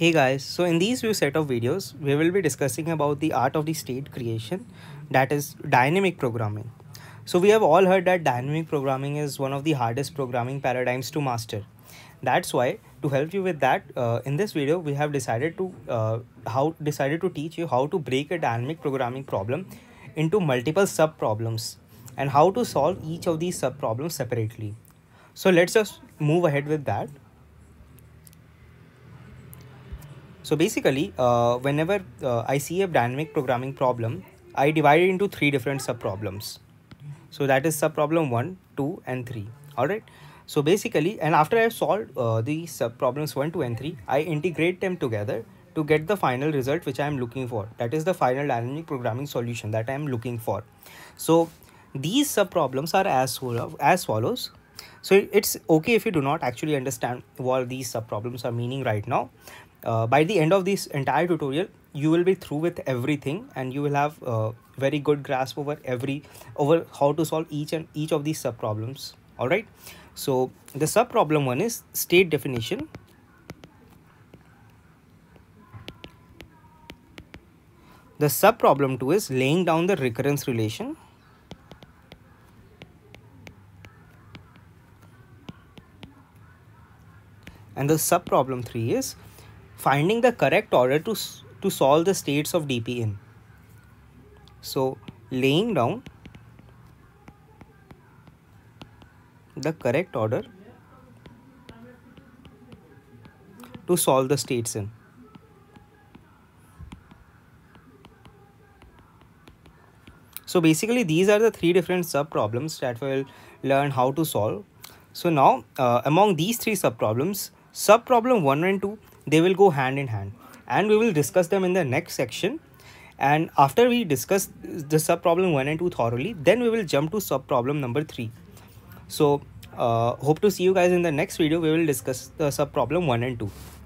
Hey guys, so in these few set of videos, we will be discussing about the art of the state creation, that is dynamic programming. So we have all heard that dynamic programming is one of the hardest programming paradigms to master. That's why to help you with that, uh, in this video, we have decided to uh, how decided to teach you how to break a dynamic programming problem into multiple sub problems and how to solve each of these sub problems separately. So let's just move ahead with that. So basically, uh, whenever uh, I see a dynamic programming problem, I divide it into three different subproblems. So that is subproblem 1, 2 and 3. Alright. So basically, and after I've solved uh, the subproblems 1, 2 and 3, I integrate them together to get the final result which I am looking for. That is the final dynamic programming solution that I am looking for. So these subproblems are as, as follows so it's okay if you do not actually understand what these subproblems are meaning right now uh, by the end of this entire tutorial you will be through with everything and you will have a uh, very good grasp over every over how to solve each and each of these subproblems all right so the subproblem one is state definition the subproblem two is laying down the recurrence relation And the sub problem 3 is finding the correct order to, to solve the states of dp in. So laying down the correct order to solve the states in. So basically these are the three different sub problems that we'll learn how to solve. So now uh, among these three sub problems, Sub problem 1 and 2, they will go hand in hand and we will discuss them in the next section. And after we discuss the sub problem 1 and 2 thoroughly, then we will jump to sub problem number 3. So, uh, hope to see you guys in the next video. We will discuss the sub problem 1 and 2.